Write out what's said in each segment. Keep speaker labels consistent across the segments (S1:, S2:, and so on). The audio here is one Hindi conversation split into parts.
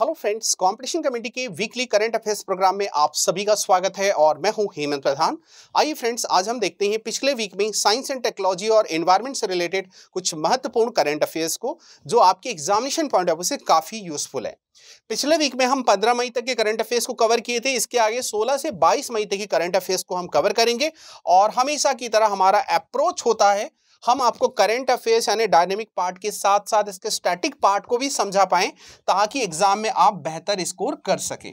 S1: हेलो फ्रेंड्स कंपटीशन कमेटी के वीकली करंट अफेयर्स प्रोग्राम में आप सभी का स्वागत है और मैं हूं हेमंत प्रधान आइए फ्रेंड्स आज हम देखते हैं पिछले वीक में साइंस एंड टेक्नोलॉजी और एनवायरनमेंट से रिलेटेड कुछ महत्वपूर्ण करंट अफेयर्स को जो आपके एग्जामिनेशन पॉइंट ऑफ व्यू से काफ़ी यूजफुल है पिछले वीक में हम 15 मई तक के करंट अफेयर्स को कवर किए थे इसके आगे 16 से 22 मई तक के करंट अफेयर्स को हम कवर करेंगे और हमेशा की तरह हमारा अप्रोच होता है हम आपको करेंट अफेयर्स यानी डायनेमिक पार्ट के साथ साथ इसके स्टैटिक पार्ट को भी समझा पाएं ताकि एग्जाम में आप बेहतर स्कोर कर सकें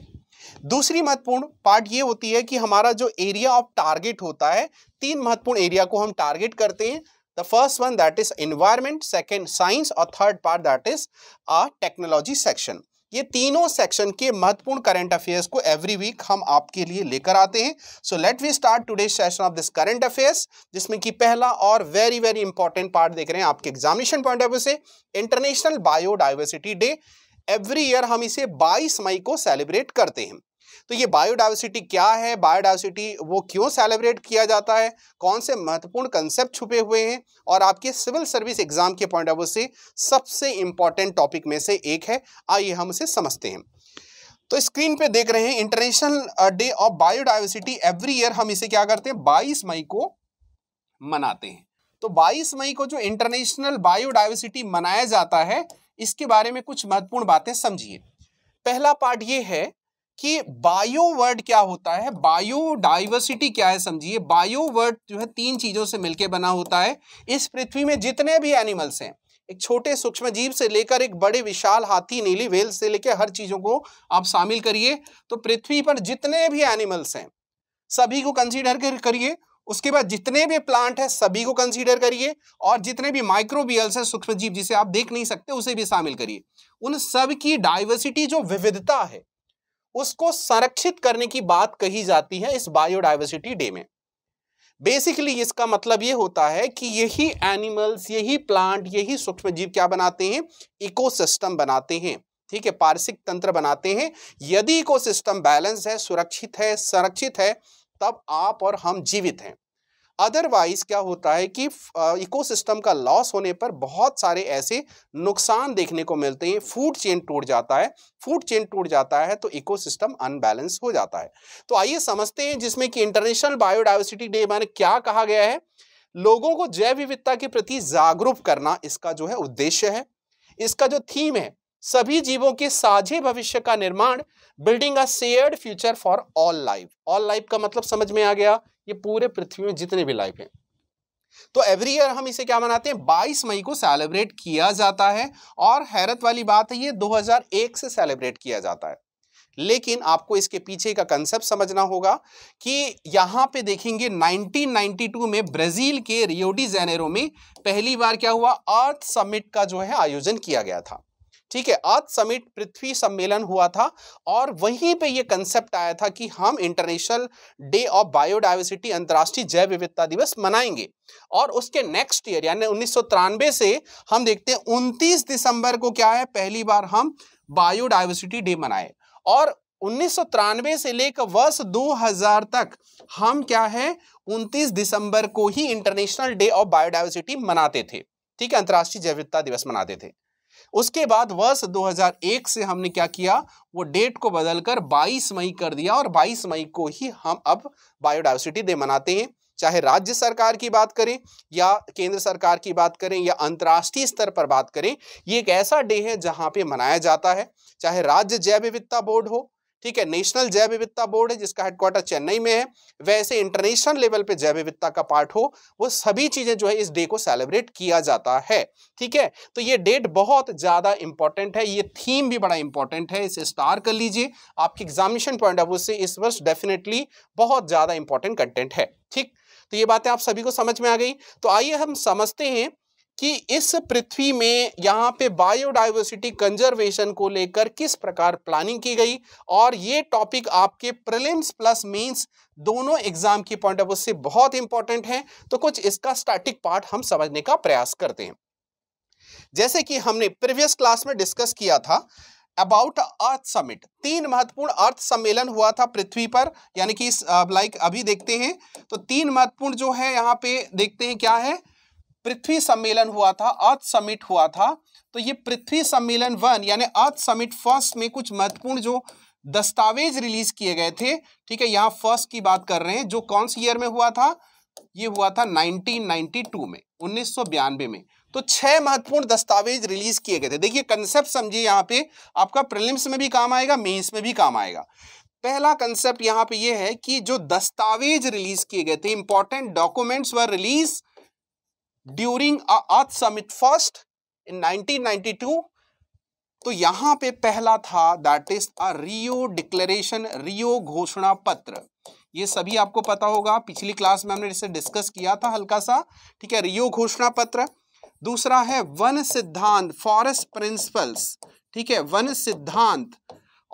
S1: दूसरी महत्वपूर्ण पार्ट ये होती है कि हमारा जो एरिया ऑफ टारगेट होता है तीन महत्वपूर्ण एरिया को हम टारगेट करते हैं the first one that is environment second science और third part that is uh technology section ये तीनों सेक्शन के महत्वपूर्ण करंट अफेयर्स को एवरी वीक हम आपके लिए लेकर आते हैं so let we start today session of this current affairs जिसमें कि पहला और वेरी वेरी इंपॉर्टेंट पार्ट देख रहे हैं आपके एग्जामिनेशन पॉइंट ऑफ व्यू से international biodiversity day every year हम इसे 22 मई को सेलिब्रेट करते हैं तो ये बायोडाइवर्सिटी क्या है बायोडाइवर्सिटी वो क्यों सेलिब्रेट किया जाता है कौन से महत्वपूर्ण कंसेप्ट छुपे हुए हैं और आपके सिविल सर्विस एग्जाम के पॉइंट ऑफ व्यू से सबसे इंपॉर्टेंट टॉपिक में से एक है आइए हम उसे समझते हैं तो स्क्रीन पे देख रहे हैं international day of biodiversity every year हम इसे क्या करते हैं 22 मई को मनाते हैं तो 22 मई को जो इंटरनेशनल बायोडाइवर्सिटी मनाया जाता है इसके बारे में कुछ महत्वपूर्ण बातें समझिए पहला पार्ट ये है कि बायो वर्ड क्या होता है बायो डाइवर्सिटी क्या है समझिए बायो वर्ड जो है तीन चीजों से मिलकर बना होता है इस पृथ्वी में जितने भी एनिमल्स हैं एक छोटे सूक्ष्म जीव से लेकर एक बड़े विशाल हाथी नीली वेल से लेकर हर चीजों को आप शामिल करिए तो पृथ्वी पर जितने भी एनिमल्स हैं सभी को कंसीडर करिए उसके बाद जितने भी प्लांट है सभी को कंसीडर करिए और जितने भी माइक्रोबियल्स हैं सूक्ष्म जीव जिसे आप देख नहीं सकते उसे भी शामिल करिए उन सब की डाइवर्सिटी जो विविधता है उसको संरक्षित करने की बात कही जाती है इस बायोडाइवर्सिटी डे में बेसिकली इसका मतलब ये होता है कि यही एनिमल्स यही प्लांट यही सूक्ष्म जीव क्या बनाते हैं इकोसिस्टम बनाते हैं ठीक है पारसिक तंत्र बनाते हैं यदि इकोसिस्टम बैलेंस है सुरक्षित है संरक्षित है तब आप और हम जीवित हैं अदरवाइज क्या होता है कि इकोसिस्टम का लॉस होने पर बहुत सारे ऐसे नुकसान देखने को मिलते हैं फूड चेन टूट जाता है फूड चेन टूट जाता है तो इकोसिस्टम अनबैलेंस हो जाता है तो आइए समझते हैं जिसमें कि इंटरनेशनल बायोडाइवर्सिटी डे मैंने क्या कहा गया है लोगों को जैव विविधता के प्रति जागरूक करना इसका जो है उद्देश्य है इसका जो थीम है सभी जीवों के साझे भविष्य का निर्माण building a shared future for all life all life का मतलब समझ में आ गया ये पूरे पृथ्वी में जितने भी लाइफ हैं तो एवरी ईयर हम इसे क्या मनाते हैं 22 मई को सेलिब्रेट किया जाता है और हैरत वाली बात है ये 2001 से सेलिब्रेट किया जाता है लेकिन आपको इसके पीछे का कंसेप्ट समझना होगा कि यहां पे देखेंगे 1992 में ब्राज़ील के रियोडी जेनेरो में पहली बार क्या हुआ अर्थ समिट का जो है आयोजन किया गया था ठीक है अर्थ समिट पृथ्वी सम्मेलन हुआ था और वहीं पे ये कंसेप्ट आया था कि हम इंटरनेशनल डे ऑफ बायोडाइवर्सिटी अंतर्राष्ट्रीय जैव विविधता दिवस मनाएंगे और उसके नेक्स्ट ईयर यानी उन्नीस से हम देखते हैं उनतीस दिसंबर को क्या है पहली बार हम बायोडाइवर्सिटी डे मनाए और उन्नीस से लेकर वर्ष 2000 तक हम क्या है 29 दिसंबर को ही इंटरनेशनल डे ऑफ बायोडाइवर्सिटी मनाते थे ठीक है अंतर्राष्ट्रीय जैव दिवस मनाते थे उसके बाद वर्ष 2001 से हमने क्या किया वो डेट को बदलकर 22 मई कर दिया और 22 मई को ही हम अब बायोडाइवर्सिटी डे मनाते हैं चाहे राज्य सरकार की बात करें या केंद्र सरकार की बात करें या अंतर्राष्ट्रीय स्तर पर बात करें ये एक ऐसा डे है जहां पे मनाया जाता है चाहे राज्य जैव विविधता बोर्ड हो ठीक है नेशनल जैव विविधता बोर्ड है जिसका हेडक्वार्टर चेन्नई में है वैसे इंटरनेशनल लेवल पे जैव विविधता का पार्ट हो वो सभी चीजें जो है इस डे को सेलिब्रेट किया जाता है ठीक है तो ये डेट बहुत ज्यादा इंपॉर्टेंट है ये थीम भी बड़ा इंपॉर्टेंट है इसे स्टार कर लीजिए आपके एग्जामिनेशन पॉइंट ऑफ व्यू से इस वर्ष डेफिनेटली बहुत ज्यादा इंपॉर्टेंट कंटेंट है ठीक तो ये बातें आप सभी को समझ में आ गई तो आइए हम समझते हैं कि इस पृथ्वी में यहाँ पे बायोडाइवर्सिटी कंजर्वेशन को लेकर किस प्रकार प्लानिंग की गई और ये टॉपिक आपके प्रिलिम्स प्लस मेंस दोनों एग्जाम की पॉइंट ऑफ व्यू से बहुत इंपॉर्टेंट है तो कुछ इसका स्टैटिक पार्ट हम समझने का प्रयास करते हैं जैसे कि हमने प्रीवियस क्लास में डिस्कस किया था अबाउट अर्थ समिट तीन महत्वपूर्ण अर्थ सम्मेलन हुआ था पृथ्वी पर यानी कि लाइक अभी देखते हैं तो तीन महत्वपूर्ण जो है यहाँ पे देखते हैं क्या है पृथ्वी सम्मेलन हुआ था अर्थ समिट हुआ था तो ये पृथ्वी सम्मेलन वन यानी अर्थ समिट फर्स्ट में कुछ महत्वपूर्ण जो दस्तावेज रिलीज किए गए थे ठीक है यहाँ फर्स्ट की बात कर रहे हैं जो कौन सी ईयर में हुआ था ये हुआ था 1992 में उन्नीस में तो छह महत्वपूर्ण दस्तावेज रिलीज किए गए थे देखिए कंसेप्ट समझिए यहाँ पे आपका प्रिलिम्स में भी काम आएगा मेंस में भी काम आएगा पहला कंसेप्ट यहाँ पे ये है कि जो दस्तावेज रिलीज किए गए थे इंपॉर्टेंट डॉक्यूमेंट्स व release during Earth summit first in 1992 तो यहां पे पहला था that is a Rio declaration Rio घोषणा पत्र ये सभी आपको पता होगा पिछली क्लास में हमने इसे डिस्कस किया था हल्का सा ठीक है रियो घोषणा पत्र दूसरा है वन सिद्धांत फॉरेस्ट प्रिंसिपल्स ठीक है वन सिद्धांत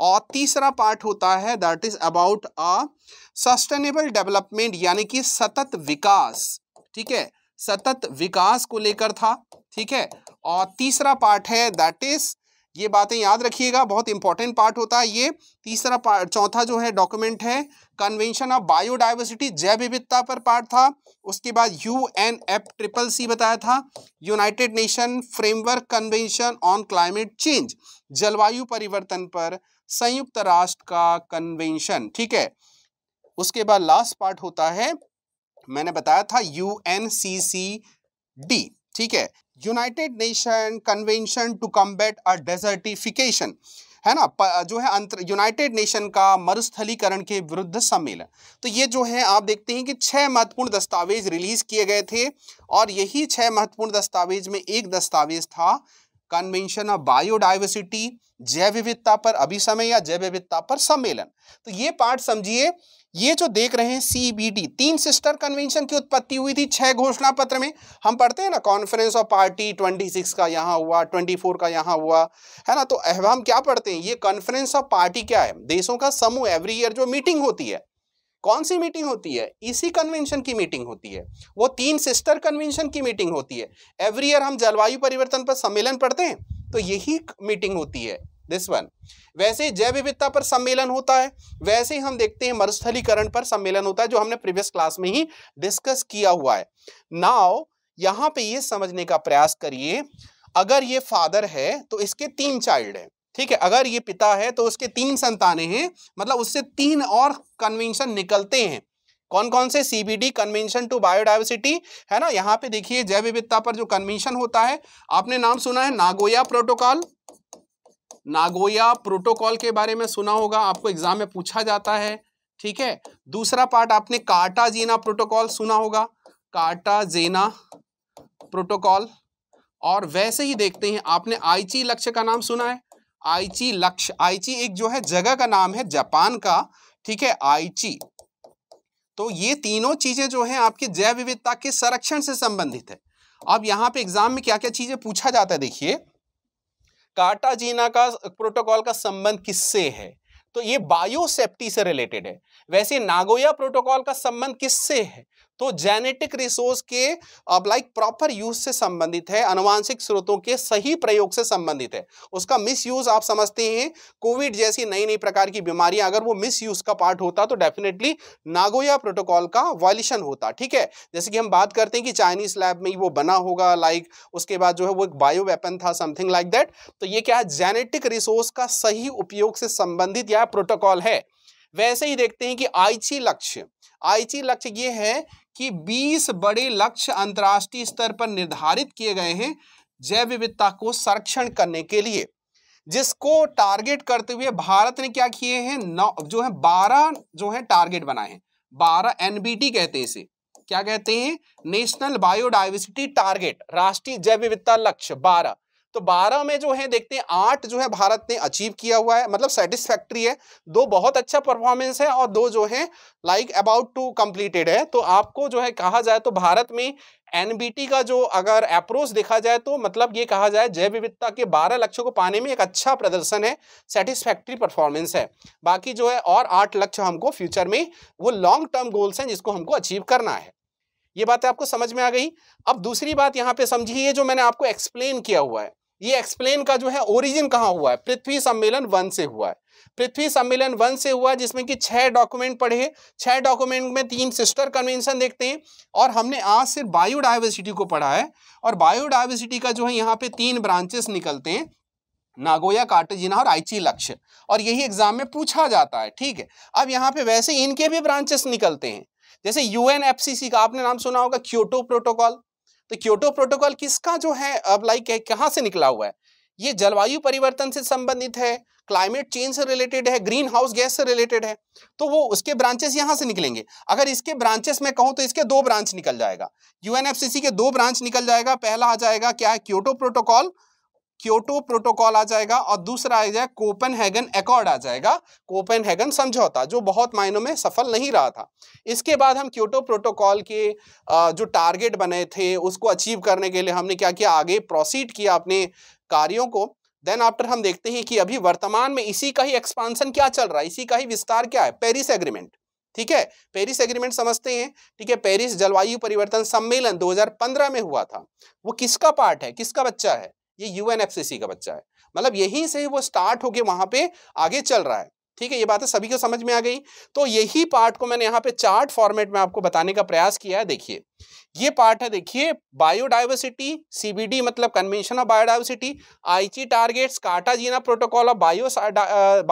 S1: और तीसरा पार्ट होता है that is about a sustainable development यानी कि सतत विकास ठीक है सतत विकास को लेकर था ठीक है और तीसरा पार्ट है दैट इज ये बातें याद रखिएगा बहुत इंपॉर्टेंट पार्ट होता है ये तीसरा पार्ट चौथा जो है डॉक्यूमेंट है कन्वेंशन ऑफ बायोडाइवर्सिटी जैव विविधता पर पार्ट था उसके बाद U N F triple C बताया था United Nation framework convention on climate change जलवायु परिवर्तन पर संयुक्त राष्ट्र का कन्वेंशन ठीक है उसके बाद लास्ट पार्ट होता है मैंने बताया था U N C C D ठीक है United Nation convention to combat a desertification है ना जो है अंतर यूनाइटेड नेशन का मरुस्थलीकरण के विरुद्ध सम्मेलन तो ये जो है आप देखते हैं कि छह महत्वपूर्ण दस्तावेज रिलीज किए गए थे और यही छह महत्वपूर्ण दस्तावेज में एक दस्तावेज था कन्वेंशन ऑफ बायोडाइवर्सिटी जैव विविधता पर अभिसमय या जैव विविधता पर सम्मेलन तो ये पार्ट समझिए ये जो देख रहे हैं सीबीडी तीन सिस्टर कन्वेंशन की उत्पत्ति हुई थी छह घोषणा पत्र में हम पढ़ते हैं ना कॉन्फ्रेंस ऑफ पार्टी 26 का यहाँ हुआ 24 का यहाँ हुआ है ना तो हम क्या पढ़ते हैं ये कॉन्फ्रेंस ऑफ पार्टी क्या है देशों का समूह एवरी ईयर जो मीटिंग होती है कौन सी मीटिंग होती है इसी कन्वेंशन की मीटिंग होती है वो तीन सिस्टर कन्वेंशन की मीटिंग होती है एवरी ईयर हम जलवायु परिवर्तन पर सम्मेलन पढ़ते हैं तो यही मीटिंग होती है दिस वन वैसे ही जैव विविधता पर सम्मेलन होता है वैसे ही हम देखते हैं मरुस्थलीकरण पर सम्मेलन होता है जो हमने प्रीवियस क्लास में ही डिस्कस किया हुआ है नाउ यहाँ पे ये समझने का प्रयास करिए अगर ये फादर है तो इसके तीन चाइल्ड हैं ठीक है अगर ये पिता है तो उसके तीन संतानें हैं मतलब उससे तीन और कन्वेंशन निकलते हैं कौन कौन से सीबीडी कन्वेंशन टू बायोडाइवर्सिटी है ना यहाँ पे देखिए जैव विविधता पर जो कन्वेंशन होता है आपने नाम सुना है नागोया प्रोटोकॉल नागोया प्रोटोकॉल के बारे में सुना होगा आपको एग्जाम में पूछा जाता है ठीक है दूसरा पार्ट आपने काटा जीना प्रोटोकॉल सुना होगा काटा जेना प्रोटोकॉल और वैसे ही देखते हैं आपने आईची लक्ष्य का नाम सुना है आईची लक्ष्य आईची एक जो है जगह का नाम है जापान का ठीक है आईची तो ये तीनों चीजें जो है आपकी जैव विविधता के संरक्षण से संबंधित है अब यहाँ पे एग्जाम में क्या क्या चीजें पूछा जाता है देखिए कार्टाजीना का प्रोटोकॉल का संबंध किससे है तो ये बायोसेफ्टी से रिलेटेड है वैसे नागोया प्रोटोकॉल का संबंध किससे है तो जेनेटिक रिसोर्स के अब लाइक प्रॉपर यूज से संबंधित है अनुवांशिक स्रोतों के सही प्रयोग से संबंधित है उसका मिस यूज आप समझते हैं कोविड जैसी नई नई प्रकार की बीमारियां अगर वो मिस यूज का पार्ट होता तो डेफिनेटली नागोया प्रोटोकॉल का वॉल्यूशन होता ठीक है जैसे कि हम बात करते हैं कि चाइनीज लैब में वो बना होगा लाइक उसके बाद जो है वो एक बायो वेपन था समथिंग लाइक दैट तो ये क्या है जेनेटिक रिसोर्स का सही उपयोग से संबंधित यह प्रोटोकॉल है वैसे ही देखते हैं कि आईची लक्ष्य आईची लक्ष्य ये है कि 20 बड़े लक्ष्य अंतर्राष्ट्रीय स्तर पर निर्धारित किए गए हैं जैव विविधता को संरक्षण करने के लिए जिसको टारगेट करते हुए भारत ने क्या किए हैं नौ जो है बारह जो है टारगेट बनाए हैं बारह एनबीटी कहते हैं इसे क्या कहते हैं नेशनल बायोडाइवर्सिटी टारगेट राष्ट्रीय जैव विविधता लक्ष्य बारह तो 12 में जो है देखते हैं आठ जो है भारत ने अचीव किया हुआ है मतलब सेटिस्फैक्ट्री है दो बहुत अच्छा परफॉर्मेंस है और दो जो है लाइक अबाउट टू कंप्लीटेड है तो आपको जो है कहा जाए तो भारत में एनबीटी का जो अगर अप्रोच देखा जाए तो मतलब ये कहा जाए जैव विविधता के 12 लक्ष्यों को पाने में एक अच्छा प्रदर्शन है सेटिस्फैक्ट्री परफॉर्मेंस है बाकी जो है और आठ लक्ष्य हमको फ्यूचर में वो लॉन्ग टर्म गोल्स हैं जिसको हमको अचीव करना है ये बातें आपको समझ में आ गई अब दूसरी बात यहाँ पे समझिए जो मैंने आपको एक्सप्लेन किया हुआ है ये एक्सप्लेन का जो है ओरिजिन कहाँ हुआ है पृथ्वी सम्मेलन वन से हुआ है पृथ्वी सम्मेलन वन से हुआ जिसमें कि छह डॉक्यूमेंट पढ़े छह डॉक्यूमेंट में तीन सिस्टर कन्वेंशन देखते हैं और हमने आज सिर्फ बायोडाइवर्सिटी को पढ़ा है और बायोडाइवर्सिटी का जो है यहाँ पे तीन ब्रांचेस निकलते हैं नागोया कार्टजिना और आईची लक्ष्य और यही एग्जाम में पूछा जाता है ठीक है अब यहाँ पे वैसे इनके भी ब्रांचेस निकलते हैं जैसे यूएनएफसीसी का आपने नाम सुना होगा क्योटो प्रोटोकॉल तो क्योटो प्रोटोकॉल किसका जो है अब लाइक है कहाँ से निकला हुआ है ये जलवायु परिवर्तन से संबंधित है क्लाइमेट चेंज से रिलेटेड है ग्रीन हाउस गैस से रिलेटेड है तो वो उसके ब्रांचेस यहां से निकलेंगे अगर इसके ब्रांचेस में कहूं तो इसके दो ब्रांच निकल जाएगा यूएनएफसीसी के दो ब्रांच निकल जाएगा पहला आ जाएगा क्या है क्योटो प्रोटोकॉल क्योटो प्रोटोकॉल आ जाएगा और दूसरा आ जाएगा हैगन एकॉर्ड आ जाएगा हैगन समझौता जो बहुत मायनों में सफल नहीं रहा था इसके बाद हम क्योटो प्रोटोकॉल के जो टारगेट बने थे उसको अचीव करने के लिए हमने क्या किया आगे प्रोसीड किया अपने कार्यों को देन आफ्टर हम देखते हैं कि अभी वर्तमान में इसी का ही एक्सपांसन क्या चल रहा है इसी का ही विस्तार क्या है पेरिस एग्रीमेंट ठीक है पेरिस एग्रीमेंट समझते हैं ठीक है पेरिस जलवायु परिवर्तन सम्मेलन 2015 में हुआ था वो किसका पार्ट है किसका बच्चा है ये यूएनएफसीसी का बच्चा है मतलब यहीं से वो स्टार्ट होके वहां पे आगे चल रहा है ठीक है ये बात है सभी को समझ में आ गई तो यही पार्ट को मैंने यहाँ पे चार्ट फॉर्मेट में आपको बताने का प्रयास किया है देखिए ये पार्ट है देखिए बायोडाइवर्सिटी सीबीडी मतलब convention of biodiversity Aichi targets जीना प्रोटोकॉल ऑफ बायो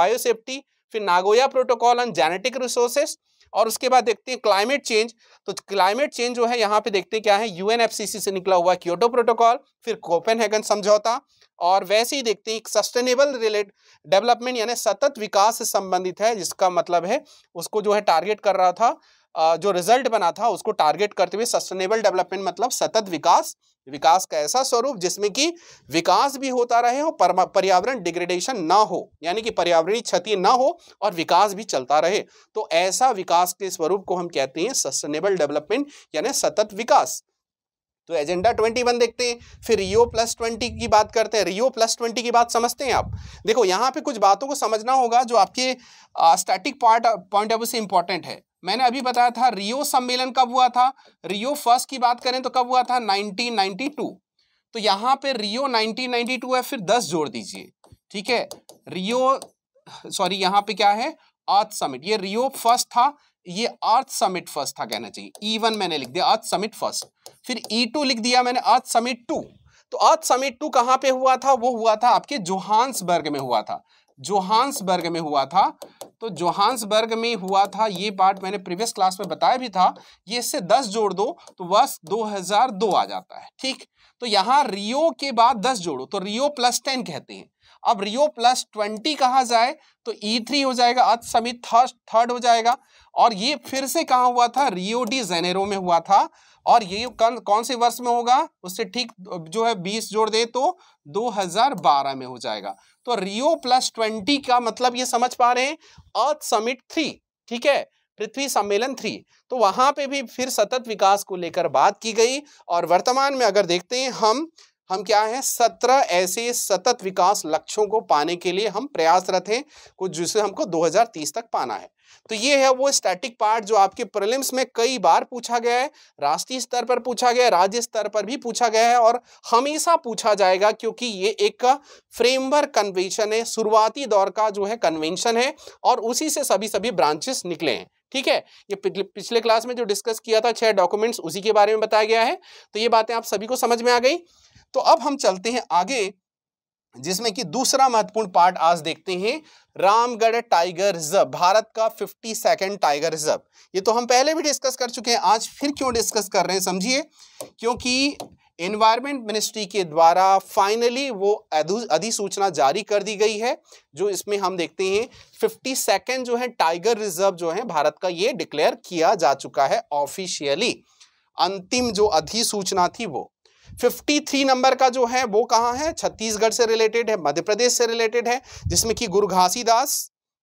S1: बायोसेफ्टी फिर Nagoya protocol on genetic resources और उसके बाद देखते हैं क्लाइमेट चेंज तो क्लाइमेट चेंज जो है यहाँ पे देखते हैं क्या है यूएनएफसीसी से निकला हुआ क्योटो प्रोटोकॉल फिर कोपेनहेगन समझौता और वैसे ही देखते हैं सस्टेनेबल रिलेट डेवलपमेंट यानी सतत विकास से संबंधित है जिसका मतलब है उसको जो है टारगेट कर रहा था जो रिजल्ट बना था उसको टारगेट करते हुए सस्टेनेबल डेवलपमेंट मतलब सतत विकास विकास का ऐसा स्वरूप जिसमें कि विकास भी होता रहे और पर्यावरण डिग्रेडेशन ना हो यानी कि पर्यावरणीय क्षति ना हो और विकास भी चलता रहे तो ऐसा विकास के स्वरूप को हम कहते हैं सस्टेनेबल डेवलपमेंट यानी सतत विकास तो एजेंडा ट्वेंटी वन देखते हैं फिर रियो प्लस ट्वेंटी की बात करते हैं रियो प्लस ट्वेंटी की बात समझते हैं आप देखो यहाँ पे कुछ बातों को समझना होगा जो आपके स्टैटिक पॉइंट ऑफ व्यू से इंपॉर्टेंट है मैंने अभी बताया था रियो सम्मेलन कब हुआ था रियो फर्स्ट की बात करें तो कब हुआ था 1992 तो यहां पे रियो 1992 है फिर 10 जोड़ दीजिए ठीक है रियो सॉरी यहां पे क्या है अर्थ समिट ये रियो फर्स्ट था ये अर्थ समिट फर्स्ट था कहना चाहिए ई e वन मैंने लिख दिया अर्थ समिट फर्स्ट फिर ई e टू लिख दिया मैंने अर्थ समिट टू तो अर्थ समिट टू कहां पर हुआ था वो हुआ था आपके जोहान्सबर्ग में हुआ था जोहान्सबर्ग में हुआ था तो जोहान्सबर्ग में हुआ था ये पार्ट मैंने प्रीवियस क्लास में बताया भी था ये इससे दस जोड़ दो तो वर्ष 2002 आ जाता है ठीक तो यहाँ रियो के बाद दस जोड़ो तो रियो प्लस टेन कहते हैं अब रियो प्लस ट्वेंटी कहा जाए तो ई थ्री हो जाएगा अर्थ समित थर्ड हो जाएगा और ये फिर से कहा हुआ था रियो डी जेनेरो में हुआ था और ये कौन कौन से वर्ष में होगा उससे ठीक जो है बीस जोड़ दे तो 2012 में हो जाएगा तो रियो प्लस ट्वेंटी का मतलब ये समझ पा रहे हैं अर्थ समिट थ्री ठीक है पृथ्वी सम्मेलन थ्री तो वहां पे भी फिर सतत विकास को लेकर बात की गई और वर्तमान में अगर देखते हैं हम हम क्या है सत्रह ऐसे सतत विकास लक्ष्यों को पाने के लिए हम प्रयासरत हैं कुछ जिसे हमको 2030 तक पाना है तो ये है वो स्टैटिक पार्ट जो आपके प्रलिम्स में कई बार पूछा गया है राष्ट्रीय स्तर पर पूछा गया है राज्य स्तर पर भी पूछा गया है और हमेशा पूछा जाएगा क्योंकि ये एक फ्रेमवर्क कन्वेंशन है शुरुआती दौर का जो है कन्वेंशन है और उसी से सभी सभी ब्रांचेस निकले हैं ठीक है ये पिछले क्लास में जो डिस्कस किया था छह डॉक्यूमेंट्स उसी के बारे में बताया गया है तो ये बातें आप सभी को समझ में आ गई तो अब हम चलते हैं आगे जिसमें कि दूसरा महत्वपूर्ण पार्ट आज देखते हैं रामगढ़ टाइगर रिजर्व भारत का फिफ्टी सेकेंड टाइगर रिजर्व ये तो हम पहले भी डिस्कस कर चुके हैं आज फिर क्यों डिस्कस कर रहे हैं समझिए क्योंकि एनवायरमेंट मिनिस्ट्री के द्वारा फाइनली वो अधिसूचना जारी कर दी गई है जो इसमें हम देखते हैं फिफ्टी सेकेंड जो है टाइगर रिजर्व जो है भारत का ये डिक्लेयर किया जा चुका है ऑफिशियली अंतिम जो अधिसूचना थी वो 53 नंबर का जो है वो कहाँ है छत्तीसगढ़ से रिलेटेड है मध्य प्रदेश से रिलेटेड है जिसमें कि गुरु घासीदास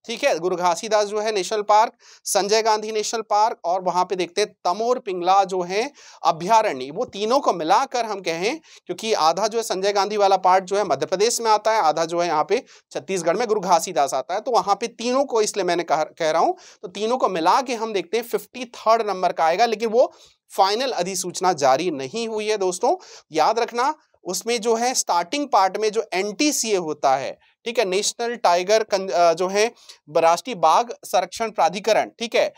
S1: ठीक है गुरु घासीदास जो है national park Sanjay Gandhi national park और वहां पे देखते हैं तमोर पिंगला जो है अभ्यारण्य वो तीनों को मिलाकर हम कहें क्योंकि आधा जो है संजय गांधी वाला पार्ट जो है मध्य प्रदेश में आता है आधा जो है यहाँ पे छत्तीसगढ़ में गुरु घासीदास आता है तो वहां पे तीनों को इसलिए मैंने कह, कह रहा हूं तो तीनों को मिला के हम देखते हैं फिफ्टी नंबर का आएगा लेकिन वो फाइनल अधिसूचना जारी नहीं हुई है दोस्तों याद रखना उसमें जो है स्टार्टिंग पार्ट में जो एन होता है ठीक है नेशनल टाइगर जो है राष्ट्रीय बाघ संरक्षण प्राधिकरण ठीक है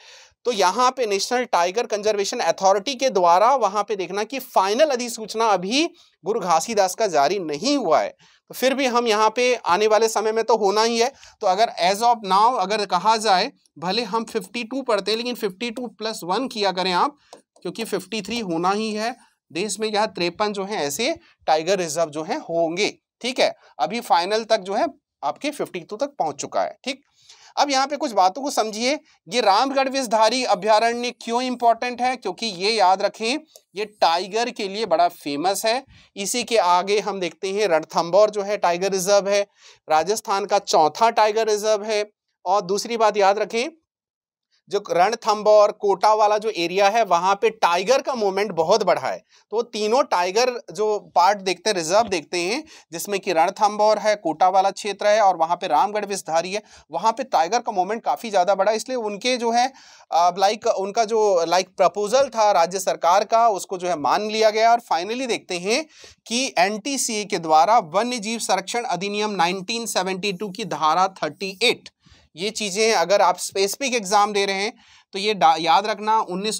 S1: तो यहाँ पे नेशनल टाइगर कंजर्वेशन अथॉरिटी के द्वारा वहां पे देखना कि फाइनल अधिसूचना अभी गुरु घासीदास का जारी नहीं हुआ है तो फिर भी हम यहाँ पे आने वाले समय में तो होना ही है तो अगर एज ऑफ नाउ अगर कहा जाए भले हम 52 पढ़ते हैं लेकिन 52 प्लस वन किया करें आप क्योंकि 53 होना ही है देश में यहाँ त्रेपन जो है ऐसे टाइगर रिजर्व जो है होंगे ठीक है अभी फाइनल तक जो है आपके 52 तक पहुंच चुका है ठीक अब यहाँ पे कुछ बातों को समझिए ये रामगढ़ विषधारी अभ्यारण्य क्यों इंपॉर्टेंट है क्योंकि ये याद रखें ये टाइगर के लिए बड़ा फेमस है इसी के आगे हम देखते हैं रणथम्बोर जो है टाइगर रिजर्व है राजस्थान का चौथा टाइगर रिजर्व है और दूसरी बात याद रखें जो रणथंबोर कोटा वाला जो एरिया है वहाँ पे टाइगर का मूवमेंट बहुत बढ़ा है तो तीनों टाइगर जो पार्ट देखते हैं रिजर्व देखते हैं जिसमें कि रणथंबोर है कोटा वाला क्षेत्र है और वहाँ पे रामगढ़ विषधारी है वहाँ पे टाइगर का मूवमेंट काफ़ी ज़्यादा बढ़ा इसलिए उनके जो है लाइक उनका जो लाइक प्रपोजल था राज्य सरकार का उसको जो है मान लिया गया और फाइनली देखते हैं कि एन के द्वारा वन्य जीव संरक्षण अधिनियम नाइनटीन की धारा थर्टी ये चीज़ें अगर आप स्पेसिफिक एग्ज़ाम दे रहे हैं तो ये याद रखना उन्नीस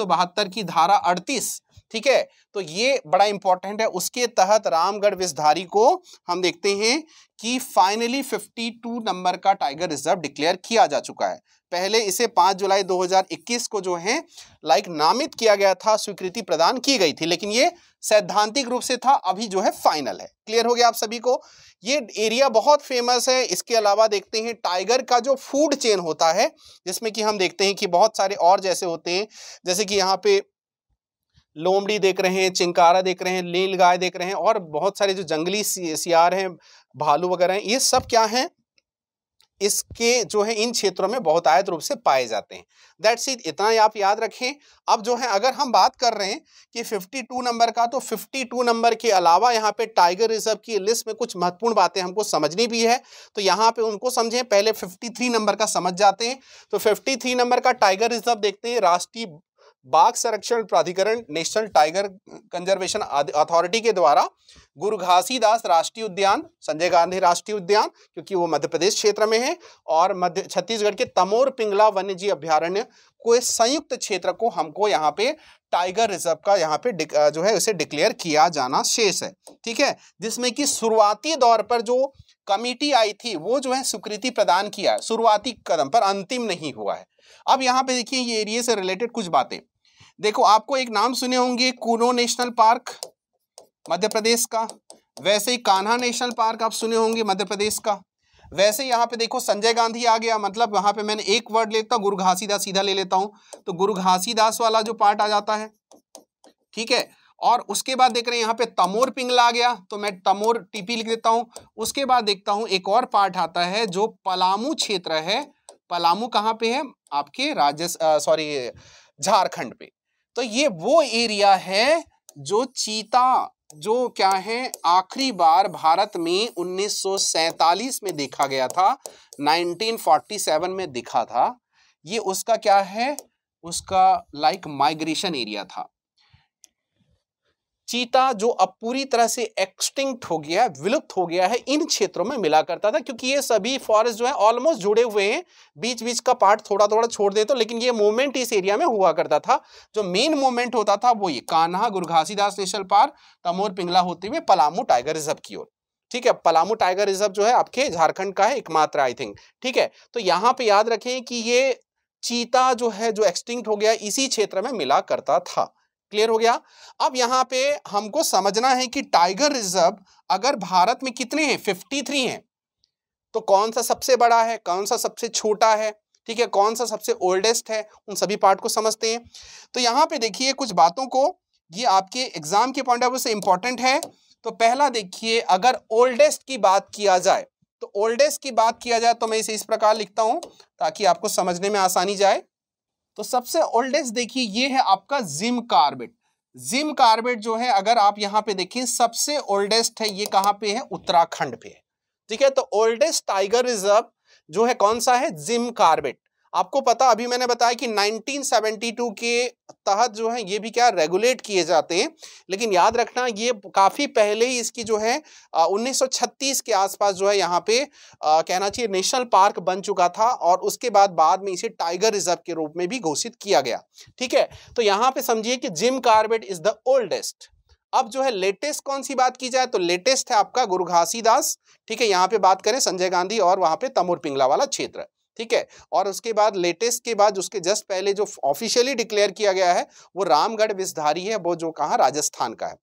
S1: की धारा अड़तीस ठीक है तो ये बड़ा इंपॉर्टेंट है उसके तहत रामगढ़ विषधारी को हम देखते हैं कि फाइनली 52 नंबर का टाइगर रिजर्व डिक्लेयर किया जा चुका है पहले इसे 5 जुलाई 2021 को जो है लाइक नामित किया गया था स्वीकृति प्रदान की गई थी लेकिन ये सैद्धांतिक रूप से था अभी जो है फाइनल है क्लियर हो गया आप सभी को ये एरिया बहुत फेमस है इसके अलावा देखते हैं टाइगर का जो फूड चेन होता है जिसमें कि हम देखते हैं कि बहुत सारे और जैसे होते हैं जैसे कि यहाँ पे लोमड़ी देख रहे हैं चिंकारा देख रहे हैं नील गाय देख रहे हैं और बहुत सारे जो जंगली सियार हैं भालू वगैरह हैं ये सब क्या हैं इसके जो है इन क्षेत्रों में बहुत आयत रूप से पाए जाते हैं दैट सीट इतना ही आप याद रखें अब जो है अगर हम बात कर रहे हैं कि 52 नंबर का तो 52 नंबर के अलावा यहाँ पे टाइगर रिजर्व की लिस्ट में कुछ महत्वपूर्ण बातें हमको समझनी भी है तो यहाँ पे उनको समझें पहले 53 नंबर का समझ जाते हैं तो 53 नंबर का टाइगर रिजर्व देखते हैं राष्ट्रीय बाघ संरक्षण प्राधिकरण नेशनल टाइगर कंजर्वेशन अथॉरिटी के द्वारा गुरु घासीदास राष्ट्रीय उद्यान संजय गांधी राष्ट्रीय उद्यान क्योंकि वो मध्य प्रदेश क्षेत्र में है और मध्य छत्तीसगढ़ के तमोर पिंगला वन्य जीव अभ्यारण्य को संयुक्त क्षेत्र को हमको यहाँ पे टाइगर रिजर्व का यहाँ पे जो है उसे डिक्लेयर किया जाना शेष है ठीक है जिसमें कि शुरुआती दौर पर जो कमेटी आई थी वो जो है स्वीकृति प्रदान किया है शुरुआती कदम पर अंतिम नहीं हुआ है अब यहाँ पे देखिए ये एरिए से रिलेटेड कुछ बातें देखो आपको एक नाम सुने होंगे कूनो नेशनल पार्क मध्य प्रदेश का वैसे ही कान्हा नेशनल पार्क आप सुने होंगे मध्य प्रदेश का वैसे यहाँ पे देखो संजय गांधी आ गया मतलब यहाँ पे मैंने एक वर्ड लेता हूँ गुरु घासीदास सीधा ले लेता हूँ तो गुरु घासीदास वाला जो पार्ट आ जाता है ठीक है और उसके बाद देख रहे हैं यहाँ पे तमोर पिंगला आ गया तो मैं तमोर टीपी लिख देता हूँ उसके बाद देखता हूँ एक और पार्ट आता है जो पलामू क्षेत्र है पलामू कहाँ पे है आपके राजस्थान सॉरी झारखंड पे तो ये वो एरिया है जो चीता जो क्या है आखिरी बार भारत में 1947 में देखा गया था 1947 में दिखा था ये उसका क्या है उसका लाइक माइग्रेशन एरिया था चीता जो अब पूरी तरह से एक्सटिंक्ट हो गया है विलुप्त हो गया है इन क्षेत्रों में मिला करता था क्योंकि ये सभी फॉरेस्ट जो है ऑलमोस्ट जुड़े हुए हैं बीच बीच का पार्ट थोड़ा थोड़ा छोड़ दे तो लेकिन ये मूवमेंट इस एरिया में हुआ करता था जो मेन मूवमेंट होता था वो ये कान्हा गुरुघासीदास नेशनल पार्क तमोर पिंगला होते हुए पलामू टाइगर रिजर्व की ओर ठीक है पलामू टाइगर रिजर्व जो है आपके झारखंड का है एकमात्र आई थिंक ठीक है तो यहाँ पे याद रखें कि ये चीता जो है जो एक्सटिंक्ट हो गया इसी क्षेत्र में मिला करता था क्लियर हो गया अब यहाँ पे हमको समझना है कि टाइगर रिजर्व अगर भारत में कितने हैं 53 हैं तो कौन सा सबसे बड़ा है कौन सा सबसे छोटा है ठीक है कौन सा सबसे ओल्डेस्ट है उन सभी पार्ट को समझते हैं तो यहाँ पे देखिए कुछ बातों को ये आपके एग्जाम के पॉइंट ऑफ व्यू से इंपॉर्टेंट है तो पहला देखिए अगर ओल्डेस्ट की बात किया जाए तो ओल्डेस्ट की बात किया जाए तो मैं इसे इस प्रकार लिखता हूं ताकि आपको समझने में आसानी जाए तो सबसे ओल्डेस्ट देखिए ये है आपका जिम कार्बेट जिम कार्बेट जो है अगर आप यहाँ पे देखिए सबसे ओल्डेस्ट है ये कहाँ पे है उत्तराखंड पे है ठीक है तो ओल्डेस्ट टाइगर रिजर्व जो है कौन सा है जिम कार्बेट आपको पता अभी मैंने बताया कि 1972 के तहत जो है ये भी क्या रेगुलेट किए जाते हैं लेकिन याद रखना ये काफ़ी पहले ही इसकी जो है आ, 1936 के आसपास जो है यहाँ पे आ, कहना चाहिए नेशनल पार्क बन चुका था और उसके बाद बाद में इसे टाइगर रिजर्व के रूप में भी घोषित किया गया ठीक है तो यहाँ पे समझिए कि Jim Corbett is the oldest अब जो है लेटेस्ट कौन सी बात की जाए तो लेटेस्ट है आपका गुरु घासीदास ठीक है यहाँ पे बात करें संजय गांधी और वहां पे तमोर पिंगला वाला क्षेत्र ठीक है और उसके बाद लेटेस्ट के बाद उसके जस्ट पहले जो ऑफिशियली डिक्लेयर किया गया है वो रामगढ़ विषधारी है वो जो कहाँ राजस्थान का है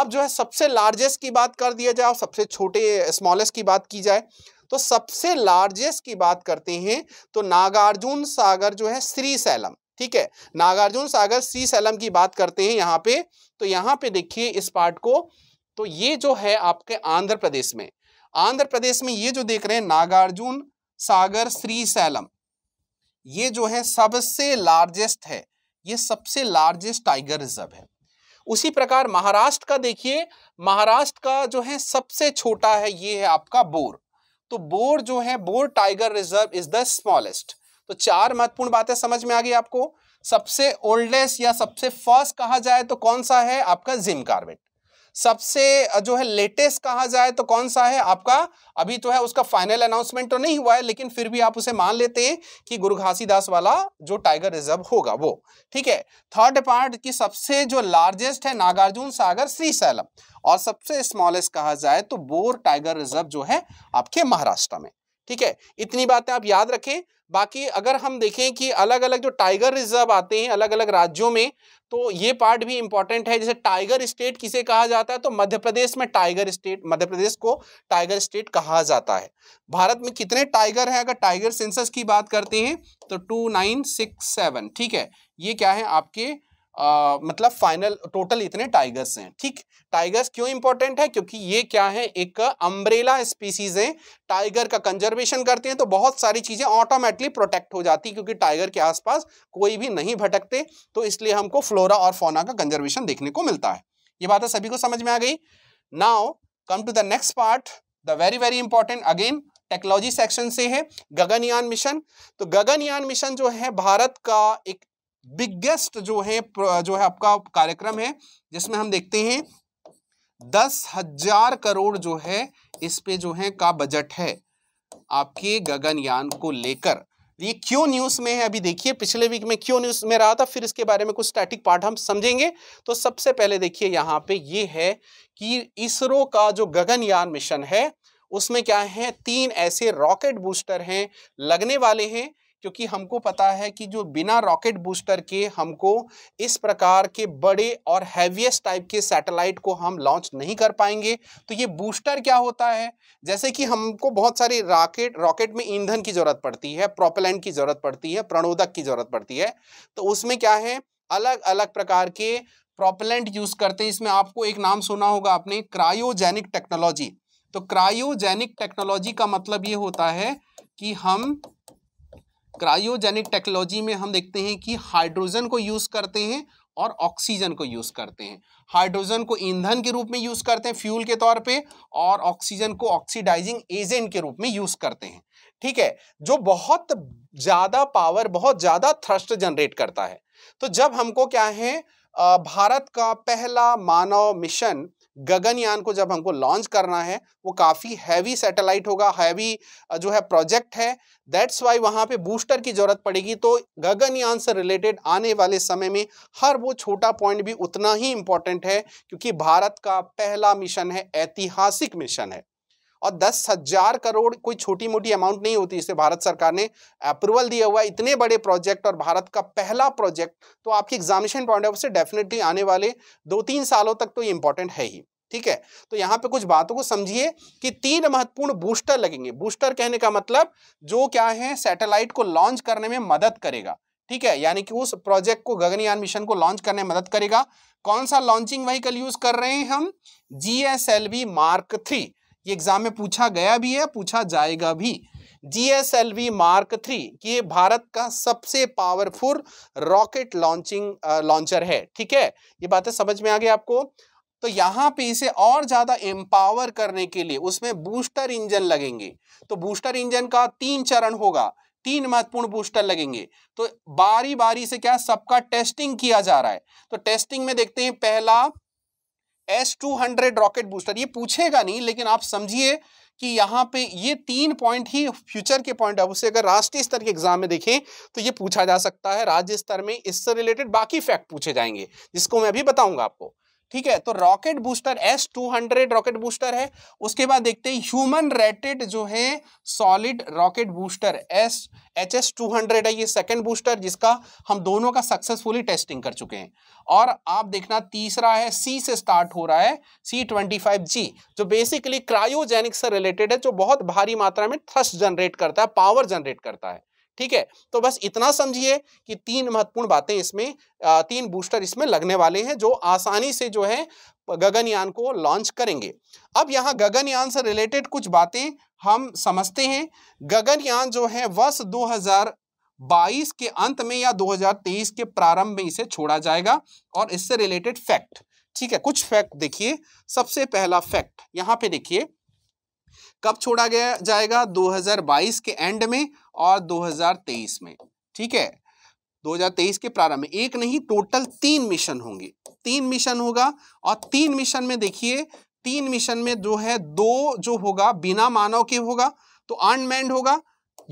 S1: अब जो है सबसे लार्जेस्ट की बात कर दिया जाए और सबसे छोटे स्मॉलेस्ट की बात की जाए तो सबसे लार्जेस्ट की बात करते हैं तो नागार्जुन सागर जो है श्री सैलम ठीक है नागार्जुन सागर श्री सैलम की बात करते हैं यहाँ पे तो यहाँ पे देखिए इस पार्ट को तो ये जो है आपके आंध्र प्रदेश में आंध्र प्रदेश में ये जो देख रहे हैं नागार्जुन सागर श्री सैलम ये जो है सबसे लार्जेस्ट है ये सबसे लार्जेस्ट टाइगर रिजर्व है उसी प्रकार महाराष्ट्र का देखिए महाराष्ट्र का जो है सबसे छोटा है ये है आपका बोर तो बोर जो है Bor tiger reserve is the smallest तो चार महत्वपूर्ण बातें समझ में आ गई आपको सबसे ओल्डेस्ट या सबसे फर्स्ट कहा जाए तो कौन सा है आपका जिम कार्बेट सबसे जो है लेटेस्ट कहा जाए तो कौन सा है आपका अभी तो है उसका फाइनल अनाउंसमेंट तो नहीं हुआ है लेकिन फिर भी आप उसे मान लेते हैं कि गुरु घासीदास वाला जो टाइगर रिजर्व होगा वो ठीक है थर्ड पार्ट की सबसे जो लार्जेस्ट है नागार्जुन सागर श्रीशैलम और सबसे स्मॉलेस्ट कहा जाए तो बोर टाइगर रिजर्व जो है आपके महाराष्ट्र में ठीक है इतनी बातें आप याद रखें बाकी अगर हम देखें कि अलग अलग जो टाइगर रिजर्व आते हैं अलग अलग राज्यों में तो ये पार्ट भी इंपॉर्टेंट है जैसे टाइगर स्टेट किसे कहा जाता है तो मध्य प्रदेश में टाइगर स्टेट मध्य प्रदेश को टाइगर स्टेट कहा जाता है भारत में कितने टाइगर हैं अगर टाइगर सेंसस की बात करते हैं तो टू नाइन सिक्स सेवन ठीक है ये क्या है आपके आ, मतलब फाइनल टोटल इतने टाइगर्स हैं ठीक टाइगर्स क्यों इंपॉर्टेंट है क्योंकि ये क्या है एक अम्ब्रेला स्पीसीज है टाइगर का कंजर्वेशन करते हैं तो बहुत सारी चीज़ें ऑटोमेटिकली प्रोटेक्ट हो जाती क्योंकि टाइगर के आसपास कोई भी नहीं भटकते तो इसलिए हमको फ्लोरा और फोना का कंजर्वेशन देखने को मिलता है ये बात तो सभी को समझ में आ गई now come to the next part the very very important again technology section से है गगनयान मिशन तो गगनयान मिशन जो है भारत का एक बिगेस्ट जो है जो है आपका कार्यक्रम है जिसमें हम देखते हैं दस हजार करोड़ जो है इस पे जो है का बजट है आपके गगनयान को लेकर ये क्यों न्यूज़ में है अभी देखिए पिछले वीक में क्यों न्यूज़ में रहा था फिर इसके बारे में कुछ स्टैटिक पार्ट हम समझेंगे तो सबसे पहले देखिए यहाँ पे ये है कि इसरो का जो गगनयान मिशन है उसमें क्या है तीन ऐसे रॉकेट बूस्टर हैं लगने वाले हैं क्योंकि हमको पता है कि जो बिना रॉकेट बूस्टर के हमको इस प्रकार के बड़े और हैवीएस्ट टाइप के सैटेलाइट को हम लॉन्च नहीं कर पाएंगे तो ये बूस्टर क्या होता है जैसे कि हमको बहुत सारे रॉकेट रॉकेट में ईंधन की ज़रूरत पड़ती है प्रोपेलेंट की ज़रूरत पड़ती है प्रणोदक की ज़रूरत पड़ती है तो उसमें क्या है अलग अलग प्रकार के प्रोपेलेंट यूज़ करते हैं इसमें आपको एक नाम सुना होगा आपने क्रायोजेनिक टेक्नोलॉजी तो क्रायोजेनिक टेक्नोलॉजी का मतलब ये होता है कि हम क्रायोजेनिक टेक्नोलॉजी में हम देखते हैं कि हाइड्रोजन को यूज़ करते हैं और ऑक्सीजन को यूज़ करते हैं हाइड्रोजन को ईंधन के रूप में यूज़ करते हैं फ्यूल के तौर पे और ऑक्सीजन को ऑक्सीडाइजिंग एजेंट के रूप में यूज़ करते हैं ठीक है जो बहुत ज़्यादा पावर बहुत ज़्यादा थ्रस्ट जनरेट करता है तो जब हमको क्या है भारत का पहला मानव मिशन गगनयान को जब हमको लॉन्च करना है वो काफ़ी हैवी सैटेलाइट होगा हैवी जो है प्रोजेक्ट है दैट्स वाई वहां पे बूस्टर की ज़रूरत पड़ेगी तो गगनयान से रिलेटेड आने वाले समय में हर वो छोटा पॉइंट भी उतना ही इंपॉर्टेंट है क्योंकि भारत का पहला मिशन है ऐतिहासिक मिशन है और दस हजार करोड़ कोई छोटी मोटी अमाउंट नहीं होती इसे भारत सरकार ने अप्रूवल दिया हुआ इतने बड़े प्रोजेक्ट और भारत का पहला प्रोजेक्ट तो आपकी एग्जामिनेशन पॉइंट ऑफ से डेफिनेटली आने वाले दो तीन सालों तक तो ये इंपॉर्टेंट है ही ठीक है तो यहाँ पे कुछ बातों को समझिए कि तीन महत्वपूर्ण बूस्टर लगेंगे बूस्टर कहने का मतलब जो क्या है सैटेलाइट को लॉन्च करने में मदद करेगा ठीक है यानी कि उस प्रोजेक्ट को गगनयान मिशन को लॉन्च करने में मदद करेगा कौन सा लॉन्चिंग व्हीकल यूज कर रहे हैं हम G S L V mark three ये एग्जाम में पूछा गया भी है पूछा जाएगा भी जीएसएलवी मार्क थ्री ये भारत का सबसे पावरफुल रॉकेट लॉन्चिंग लॉन्चर है ठीक है ये बातें समझ में आ गई आपको तो यहाँ पे इसे और ज़्यादा एम्पावर करने के लिए उसमें बूस्टर इंजन लगेंगे तो बूस्टर इंजन का तीन चरण होगा तीन महत्वपूर्ण बूस्टर लगेंगे तो बारी बारी से क्या सबका टेस्टिंग किया जा रहा है तो टेस्टिंग में देखते हैं पहला S two hundred rocket booster ये पूछेगा नहीं लेकिन आप समझिए कि यहाँ पे ये तीन पॉइंट ही फ्यूचर के पॉइंट है उसे अगर राष्ट्रीय स्तर के एग्जाम में देखें तो ये पूछा जा सकता है राज्य स्तर में इससे रिलेटेड बाकी फैक्ट पूछे जाएंगे जिसको मैं अभी बताऊंगा आपको ठीक है तो rocket booster S two hundred rocket booster है उसके बाद देखते हैं ह्यूमन रेटेड जो है solid rocket booster S H S two hundred है ये सेकंड बूस्टर जिसका हम दोनों का सक्सेसफुली टेस्टिंग कर चुके हैं और आप देखना तीसरा है सी से स्टार्ट हो रहा है सी ट्वेंटी फाइव जी जो बेसिकली क्रायोजेनिक से रिलेटेड है जो बहुत भारी मात्रा में थ्रस्ट जनरेट करता है पावर जनरेट करता है ठीक है तो बस इतना समझिए कि तीन महत्वपूर्ण बातें इसमें तीन बूस्टर इसमें लगने वाले हैं जो आसानी से जो है गगनयान को लॉन्च करेंगे अब यहाँ गगनयान से रिलेटेड कुछ बातें हम समझते हैं गगनयान जो है वर्ष 2022 के अंत में या 2023 के प्रारंभ में इसे छोड़ा जाएगा और इससे रिलेटेड फैक्ट ठीक है कुछ फैक्ट देखिए सबसे पहला फैक्ट यहाँ पे देखिए कब छोड़ा गया जाएगा 2022 के एंड में और 2023 में ठीक है 2023 के प्रारंभ में एक नहीं टोटल तीन मिशन होंगे तीन मिशन होगा और तीन मिशन में देखिए तीन मिशन में जो है दो जो होगा बिना मानव के होगा तो अनमैंड होगा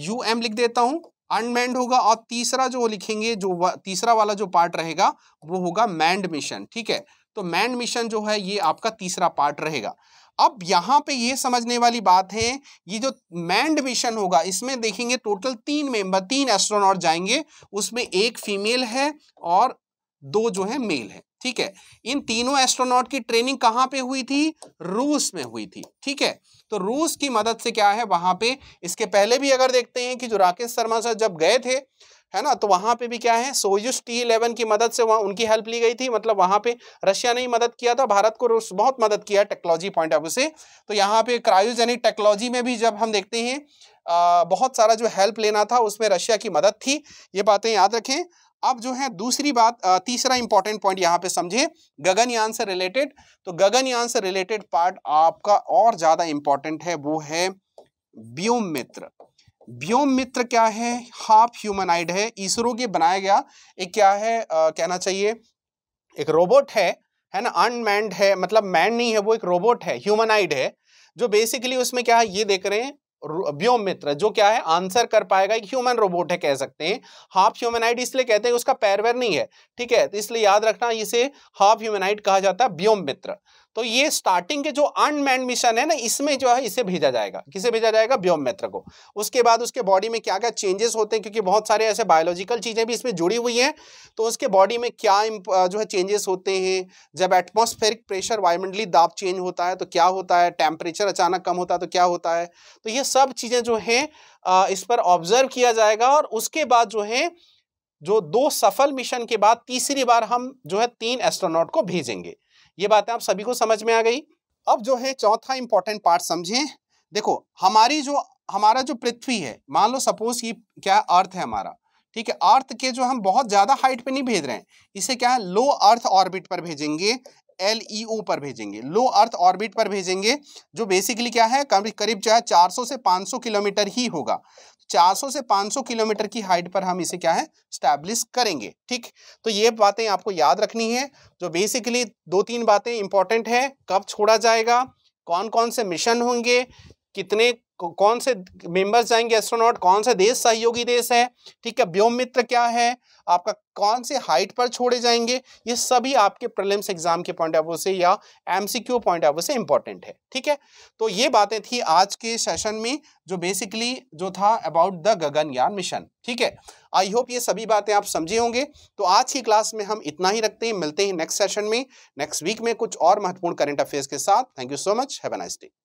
S1: यू एम लिख देता हूं अनमैंड होगा और तीसरा जो लिखेंगे जो तीसरा वाला जो पार्ट रहेगा वो होगा मैंड मिशन ठीक है तो मैंड मिशन जो है ये आपका तीसरा पार्ट रहेगा अब यहां पे ये समझने वाली बात है ये जो मैंड मिशन होगा इसमें देखेंगे टोटल तीन मेंबर तीन एस्ट्रोनॉट जाएंगे उसमें एक फीमेल है और दो जो है मेल है ठीक है इन तीनों एस्ट्रोनॉट की ट्रेनिंग कहां पे हुई थी रूस में हुई थी ठीक है तो रूस की मदद से क्या है वहां पे इसके पहले भी अगर देखते हैं कि जो राकेश शर्मा सर जब गए थे है ना तो वहां पे भी क्या है सोयुस टी इलेवन की मदद से वहाँ उनकी हेल्प ली गई थी मतलब वहां पे रशिया ने ही मदद किया था भारत को रूस बहुत मदद किया टेक्नोलॉजी पॉइंट ऑफ व्यू से तो यहाँ पे क्रायोजेनिक टेक्नोलॉजी में भी जब हम देखते हैं आ, बहुत सारा जो हेल्प लेना था उसमें रशिया की मदद थी ये बातें याद रखें अब जो है दूसरी बात तीसरा इंपॉर्टेंट पॉइंट यहाँ पे समझे गगनयान से रिलेटेड तो गगनयान से रिलेटेड पार्ट आपका और ज़्यादा इंपॉर्टेंट है वो है व्योम मित्र व्योम मित्र क्या है हाफ ह्यूमनाइड है इसरो के बनाया गया एक क्या है आ, कहना चाहिए एक रोबोट है है ना अनमैंड है मतलब मैंड नहीं है वो एक रोबोट है ह्यूमनाइड है जो बेसिकली उसमें क्या है ये देख रहे हैं व्योम मित्र जो क्या है आंसर कर पाएगा एक ह्यूमन रोबोट है कह सकते हैं हाफ ह्यूमनाइड इसलिए कहते हैं उसका पैरवेर नहीं है ठीक है तो इसलिए याद रखना इसे हाफ ह्यूमनाइट कहा जाता है व्योम मित्र तो ये स्टार्टिंग के जो अनमैन मिशन है ना इसमें जो है इसे भेजा जाएगा किसे भेजा जाएगा व्योम मित्र को उसके बाद उसके बॉडी में क्या क्या चेंजेस होते हैं क्योंकि बहुत सारे ऐसे बायोलॉजिकल चीज़ें भी इसमें जुड़ी हुई हैं तो उसके बॉडी में क्या जो है चेंजेस होते हैं जब एटमोस्फेरिक प्रेशर वायुमंडली दाब चेंज होता है तो क्या होता है टेम्परेचर अचानक कम होता है तो क्या होता है तो ये सब चीज़ें जो हैं इस पर ऑब्जर्व किया जाएगा और उसके बाद जो है जो दो सफल मिशन के बाद तीसरी बार हम जो है तीन एस्ट्रोनॉट को भेजेंगे ये बातें आप सभी को समझ में आ गई अब जो है चौथा इंपॉर्टेंट पार्ट समझें देखो हमारी जो हमारा जो पृथ्वी है मान लो सपोज ये क्या अर्थ है हमारा ठीक है अर्थ के जो हम बहुत ज़्यादा हाइट पे नहीं भेज रहे हैं इसे क्या है लो अर्थ ऑर्बिट पर भेजेंगे एल ई ओ पर भेजेंगे लो अर्थ ऑर्बिट पर भेजेंगे जो बेसिकली क्या है करीब जो है 400 से 500 किलोमीटर ही होगा 400 से 500 किलोमीटर की हाइट पर हम इसे क्या है स्टैब्लिश करेंगे ठीक तो ये बातें आपको याद रखनी है जो बेसिकली दो तीन बातें इंपॉर्टेंट है कब छोड़ा जाएगा कौन कौन से मिशन होंगे कितने कौन से मेंबर्स जाएंगे एस्ट्रोनॉट कौन सा देश सहयोगी देश है ठीक है व्योम मित्र क्या है आपका कौन से हाइट पर छोड़े जाएंगे ये सभी आपके प्रलिम्स एग्जाम के पॉइंट ऑफ व्यू से या एमसीक्यू पॉइंट ऑफ व्यू से इंपॉर्टेंट है ठीक है तो ये बातें थी आज के सेशन में जो बेसिकली जो था अबाउट द गगनयान मिशन ठीक है आई होप ये सभी बातें आप समझे होंगे तो आज की क्लास में हम इतना ही रखते हैं मिलते हैं नेक्स्ट सेशन में नेक्स्ट वीक में कुछ और महत्वपूर्ण करेंट अफेयर्स के साथ thank you so much have a nice day